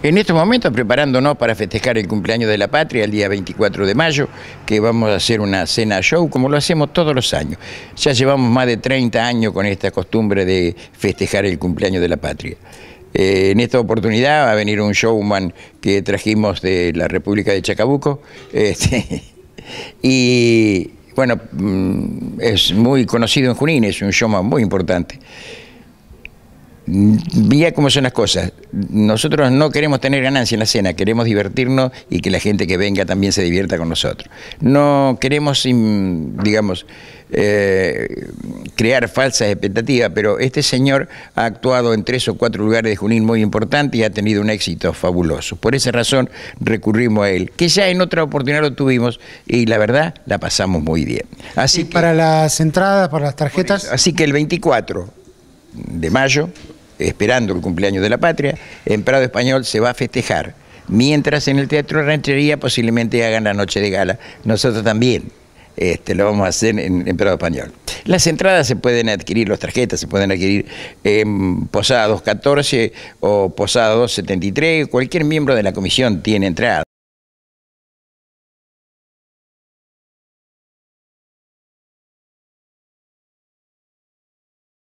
En estos momentos preparándonos para festejar el cumpleaños de la patria el día 24 de mayo, que vamos a hacer una cena show como lo hacemos todos los años. Ya llevamos más de 30 años con esta costumbre de festejar el cumpleaños de la patria. Eh, en esta oportunidad va a venir un showman que trajimos de la República de Chacabuco. Este, y bueno, mm, es muy conocido en Junín, es un showman muy importante. Mira cómo son las cosas. Nosotros no queremos tener ganancia en la cena, queremos divertirnos y que la gente que venga también se divierta con nosotros. No queremos, digamos, eh, crear falsas expectativas, pero este señor ha actuado en tres o cuatro lugares de Junín muy importantes y ha tenido un éxito fabuloso. Por esa razón recurrimos a él, que ya en otra oportunidad lo tuvimos y la verdad la pasamos muy bien. Así ¿Y para las entradas, para las tarjetas? así que el 24 de mayo esperando el cumpleaños de la patria, en Prado Español se va a festejar. Mientras en el Teatro Ranchería posiblemente hagan la noche de gala. Nosotros también este, lo vamos a hacer en, Prado Español. Las entradas se pueden adquirir, los tarjetas se pueden adquirir en Posada 214 o Posada 273, Cualquier miembro de la comisión tiene entrada.